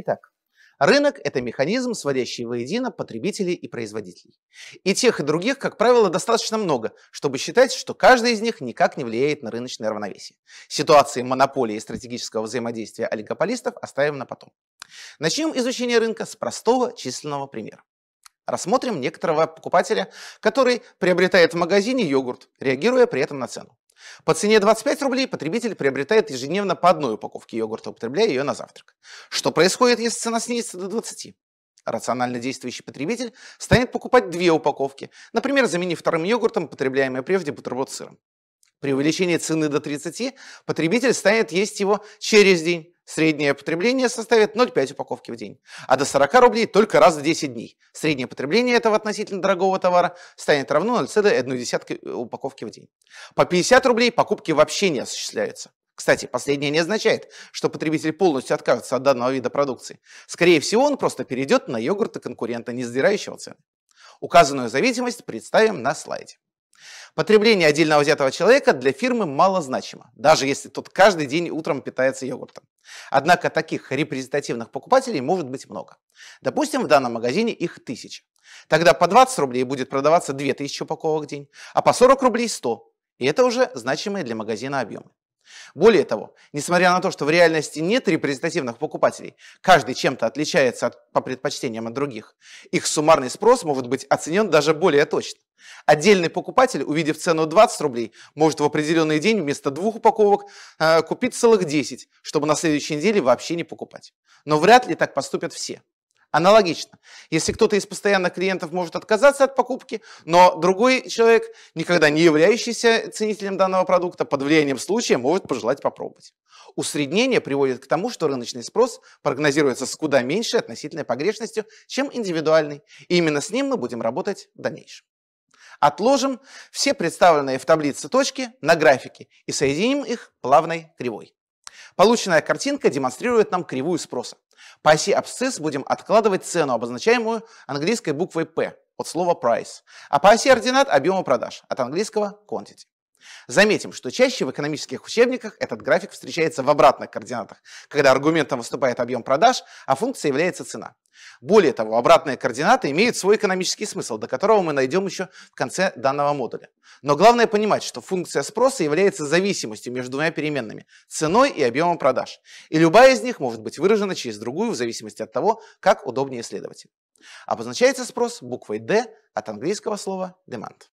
Итак, Рынок – это механизм, сводящий воедино потребителей и производителей. И тех, и других, как правило, достаточно много, чтобы считать, что каждый из них никак не влияет на рыночное равновесие. Ситуации монополии и стратегического взаимодействия олигополистов оставим на потом. Начнем изучение рынка с простого численного примера. Рассмотрим некоторого покупателя, который приобретает в магазине йогурт, реагируя при этом на цену. По цене 25 рублей потребитель приобретает ежедневно по одной упаковке йогурта, употребляя ее на завтрак. Что происходит, если цена снизится до 20? Рационально действующий потребитель станет покупать две упаковки, например, заменив вторым йогуртом, потребляемый прежде бутерброд с сыром. При увеличении цены до 30 потребитель станет есть его через день, Среднее потребление составит 0,5 упаковки в день, а до 40 рублей только раз в 10 дней. Среднее потребление этого относительно дорогого товара станет равно 0,1 э, упаковки в день. По 50 рублей покупки вообще не осуществляются. Кстати, последнее не означает, что потребитель полностью откажется от данного вида продукции. Скорее всего, он просто перейдет на йогурты конкурента, не задирающего цены. Указанную зависимость представим на слайде. Потребление отдельно взятого человека для фирмы малозначимо, даже если тот каждый день утром питается йогуртом. Однако таких репрезентативных покупателей может быть много. Допустим, в данном магазине их тысяча. Тогда по 20 рублей будет продаваться 2000 упаковок в день, а по 40 рублей 100. И это уже значимые для магазина объемы. Более того, несмотря на то, что в реальности нет репрезентативных покупателей, каждый чем-то отличается от, по предпочтениям от других, их суммарный спрос может быть оценен даже более точно. Отдельный покупатель, увидев цену 20 рублей, может в определенный день вместо двух упаковок э, купить целых 10, чтобы на следующей неделе вообще не покупать. Но вряд ли так поступят все. Аналогично. Если кто-то из постоянных клиентов может отказаться от покупки, но другой человек, никогда не являющийся ценителем данного продукта, под влиянием случая может пожелать попробовать. Усреднение приводит к тому, что рыночный спрос прогнозируется с куда меньшей относительной погрешностью, чем индивидуальный. И именно с ним мы будем работать в дальнейшем. Отложим все представленные в таблице точки на графике и соединим их плавной кривой. Полученная картинка демонстрирует нам кривую спроса. По оси абсцисс будем откладывать цену, обозначаемую английской буквой P от слова price, а по оси ординат объема продаж от английского quantity. Заметим, что чаще в экономических учебниках этот график встречается в обратных координатах, когда аргументом выступает объем продаж, а функцией является цена. Более того, обратные координаты имеют свой экономический смысл, до которого мы найдем еще в конце данного модуля. Но главное понимать, что функция спроса является зависимостью между двумя переменными – ценой и объемом продаж. И любая из них может быть выражена через другую в зависимости от того, как удобнее исследовать. Обозначается спрос буквой D от английского слова demand.